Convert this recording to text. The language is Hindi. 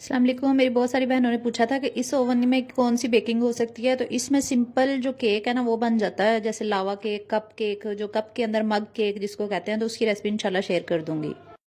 असलम मेरी बहुत सारी बहनों ने पूछा था कि इस ओवन में कौन सी बेकिंग हो सकती है तो इसमें सिंपल जो केक है ना वो बन जाता है जैसे लावा केक कप केक जो कप के अंदर मग केक जिसको कहते हैं तो उसकी रेसिपी इंशाल्लाह शेयर कर दूंगी